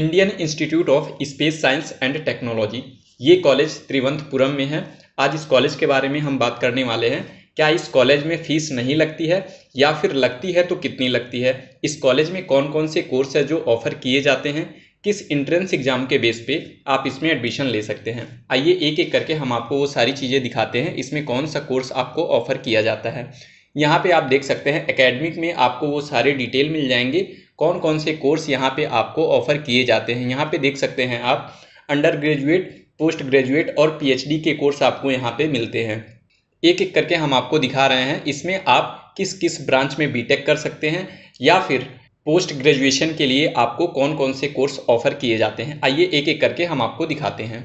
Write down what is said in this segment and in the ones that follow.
Indian Institute of Space Science and Technology ये college Thiruvananthapuram में है आज इस कॉलेज के बारे में हम बात करने वाले हैं क्या इस कॉलेज में फीस नहीं लगती है या फिर लगती है तो कितनी लगती है इस कॉलेज में कौन कौन से कोर्स है जो ऑफर किए जाते हैं किस इंट्रेंस एग्जाम के बेस पे आप इसमें एडमिशन ले सकते हैं आइए एक एक करके हम आपको वो सारी चीज़ें दिखाते हैं इसमें कौन सा कोर्स आपको ऑफर किया जाता है यहाँ पे आप देख सकते हैं एकेडमिक में आपको वो सारे डिटेल मिल जाएंगे कौन कौन से कोर्स यहाँ पे आपको ऑफ़र किए जाते हैं यहाँ पे देख सकते हैं आप अंडर ग्रेजुएट पोस्ट ग्रेजुएट और पीएचडी के कोर्स आपको यहाँ पे मिलते हैं एक एक करके हम आपको दिखा रहे हैं इसमें आप किस किस ब्रांच में बी कर सकते हैं या फिर पोस्ट ग्रेजुएशन के लिए आपको कौन कौन से कोर्स ऑफ़र किए जाते हैं आइए एक एक करके हम आपको दिखाते हैं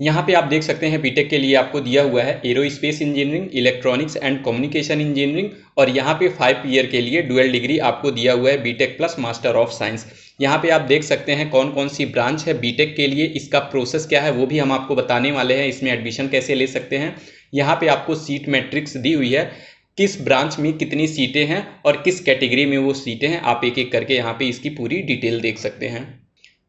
यहाँ पे आप देख सकते हैं बीटेक के लिए आपको दिया हुआ है aerospace engineering electronics and communication engineering और यहाँ पे फाइव ईयर के लिए डुअल डिग्री आपको दिया हुआ है BTech plus master of science यहाँ पे आप देख सकते हैं कौन कौन सी ब्रांच है बीटेक के लिए इसका प्रोसेस क्या है वो भी हम आपको बताने वाले हैं इसमें एडमिशन कैसे ले सकते हैं यहाँ पर आपको सीट मैट्रिक्स दी हुई है किस ब्रांच में कितनी सीटें हैं और किस कैटेगरी में वो सीटें हैं आप एक एक करके यहाँ पर इसकी पूरी डिटेल देख सकते हैं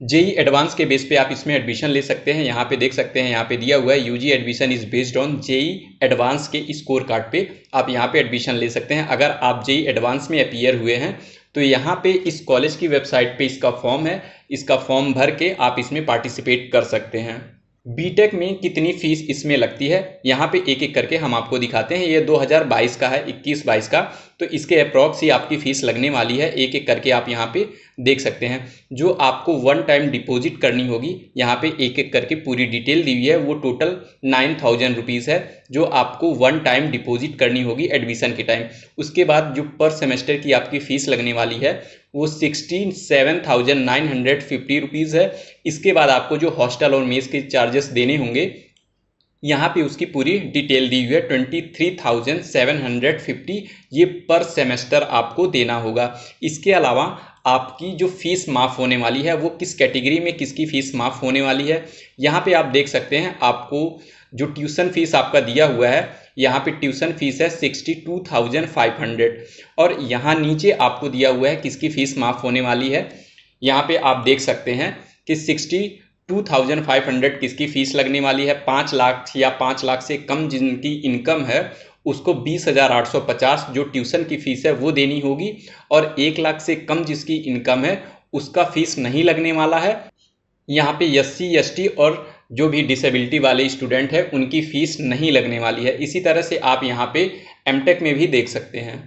जेई एडवांस के बेस पे आप इसमें एडमिशन ले सकते हैं यहाँ पे देख सकते हैं यहाँ पे दिया हुआ है UG admission is based on JEE advance के स्कोर कार्ड पे आप यहाँ पे एडमिशन ले सकते हैं अगर आप जेई एडवांस में अपीयर हुए हैं तो यहाँ पे इस कॉलेज की वेबसाइट पे इसका फॉर्म है इसका फॉर्म भर के आप इसमें पार्टिसिपेट कर सकते हैं बीटेक में कितनी फीस इसमें लगती है यहाँ पे एक एक करके हम आपको दिखाते हैं ये 2022 का है 21 बाईस का तो इसके अप्रॉक्स ही आपकी फीस लगने वाली है एक एक करके आप यहाँ पे देख सकते हैं जो आपको वन टाइम डिपॉजिट करनी होगी यहाँ पे एक एक करके पूरी डिटेल दी हुई है वो टोटल नाइन थाउजेंड रुपीज़ है जो आपको वन टाइम डिपॉजिट करनी होगी एडमिशन के टाइम उसके बाद जो पर सेमेस्टर की आपकी फ़ीस लगने वाली है वो sixty seven thousand nine hundred fifty rupees है इसके बाद आपको जो हॉस्टल और मेज़ के चार्जेस देने होंगे यहाँ पे उसकी पूरी डिटेल दी हुई है twenty three thousand seven hundred fifty ये पर सेमेस्टर आपको देना होगा इसके अलावा आपकी जो फीस माफ़ होने वाली है वो किस कैटेगरी में किसकी फ़ीस माफ़ होने वाली है यहाँ पे आप देख सकते हैं आपको जो ट्यूशन फीस आपका दिया हुआ है यहाँ पे ट्यूशन फीस है sixty two thousand five hundred और यहाँ नीचे आपको दिया हुआ है किसकी फ़ीस माफ़ होने वाली है यहाँ पे आप देख सकते हैं कि sixty two thousand five hundred किसकी फ़ीस लगने वाली है पाँच लाख या पाँच लाख से कम जिनकी इनकम है उसको बीस हज़ार आठ सौ पचास जो ट्यूशन की फ़ीस है वो देनी होगी और एक लाख से कम जिसकी इनकम है उसका फीस नहीं लगने वाला है यहाँ पे एस सी एस टी और जो भी डिसेबिलिटी वाले स्टूडेंट हैं उनकी फ़ीस नहीं लगने वाली है इसी तरह से आप यहाँ पे एम में भी देख सकते हैं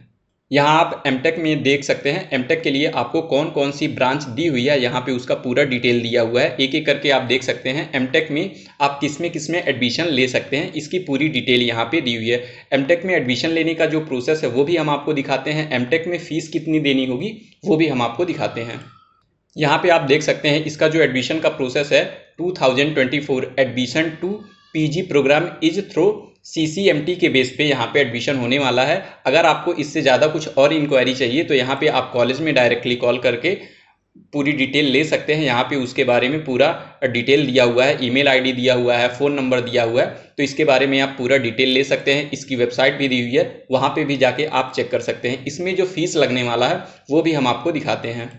यहाँ आप एम में देख सकते हैं एम के लिए आपको कौन कौन सी ब्रांच दी हुई है यहाँ पे उसका पूरा डिटेल दिया हुआ है एक एक करके आप देख सकते हैं एम में आप किस में किस में एडमिशन ले सकते हैं इसकी पूरी डिटेल यहाँ पे दी हुई है एम में एडमिशन लेने का जो प्रोसेस है वो भी हम आपको दिखाते हैं एम में फ़ीस कितनी देनी होगी वो भी हम आपको दिखाते हैं यहाँ पे आप देख सकते हैं इसका जो एडमिशन का प्रोसेस है 2024 admission to PG program is through CCMT के बेस पे यहाँ पे एडमिशन होने वाला है अगर आपको इससे ज़्यादा कुछ और इंक्वायरी चाहिए तो यहाँ पे आप कॉलेज में डायरेक्टली कॉल करके पूरी डिटेल ले सकते हैं यहाँ पे उसके बारे में पूरा डिटेल दिया हुआ है ईमेल आईडी दिया हुआ है फ़ोन नंबर दिया हुआ है तो इसके बारे में आप पूरा डिटेल ले सकते हैं इसकी वेबसाइट भी दी हुई है वहाँ पे भी जाके आप चेक कर सकते हैं इसमें जो फीस लगने वाला है वो भी हम आपको दिखाते हैं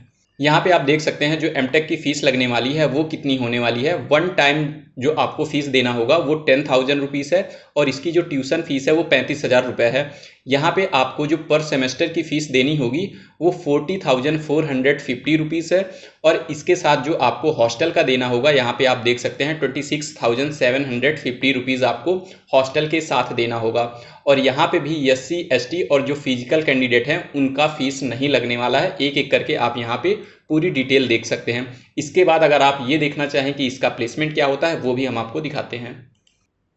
यहाँ पे आप देख सकते हैं जो एम की फ़ीस लगने वाली है वो कितनी होने वाली है वन टाइम जो आपको फ़ीस देना होगा वो टेन थाउजेंड रुपीज़ है और इसकी जो ट्यूशन फ़ीस है वो पैंतीस हज़ार रुपये है यहाँ पे आपको जो पर सेमेस्टर की फ़ीस देनी होगी वो forty thousand four hundred fifty rupees है और इसके साथ जो आपको हॉस्टल का देना होगा यहाँ पे आप देख सकते हैं twenty six thousand seven hundred fifty rupees आपको हॉस्टल के साथ देना होगा और यहाँ पे भी एस सी और जो फिजिकल कैंडिडेट हैं उनका फ़ीस नहीं लगने वाला है एक एक करके आप यहाँ पे पूरी डिटेल देख सकते हैं इसके बाद अगर आप ये देखना चाहें कि इसका प्लेसमेंट क्या होता है वो भी हम आपको दिखाते हैं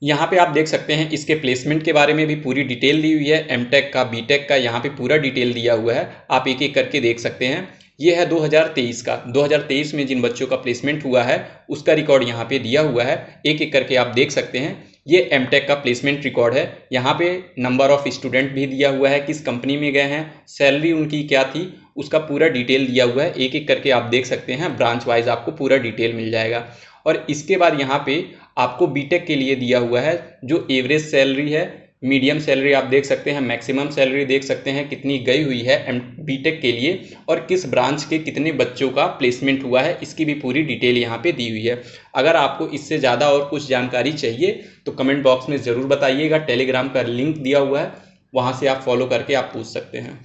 यहाँ पे आप देख सकते हैं इसके प्लेसमेंट के बारे में भी पूरी डिटेल दी हुई है एम का बी का यहाँ पे पूरा डिटेल दिया हुआ है आप एक एक करके देख सकते हैं ये है 2023 का 2023 में जिन बच्चों का प्लेसमेंट हुआ है उसका रिकॉर्ड यहाँ पे दिया हुआ है एक एक करके आप देख सकते हैं ये एम का प्लेसमेंट रिकॉर्ड है यहाँ पे नंबर ऑफ स्टूडेंट भी दिया हुआ है किस कंपनी में गए हैं सैलरी उनकी क्या थी उसका पूरा डिटेल दिया हुआ है एक एक करके आप देख सकते हैं ब्रांच वाइज आपको पूरा डिटेल मिल जाएगा और इसके बाद यहाँ पे आपको बीटेक के लिए दिया हुआ है जो एवरेज सैलरी है मीडियम सैलरी आप देख सकते हैं मैक्सिमम सैलरी देख सकते हैं कितनी गई हुई है एम बीटेक के लिए और किस ब्रांच के कितने बच्चों का प्लेसमेंट हुआ है इसकी भी पूरी डिटेल यहाँ पे दी हुई है अगर आपको इससे ज़्यादा और कुछ जानकारी चाहिए तो कमेंट बॉक्स में ज़रूर बताइएगा टेलीग्राम का लिंक दिया हुआ है वहाँ से आप फॉलो करके आप पूछ सकते हैं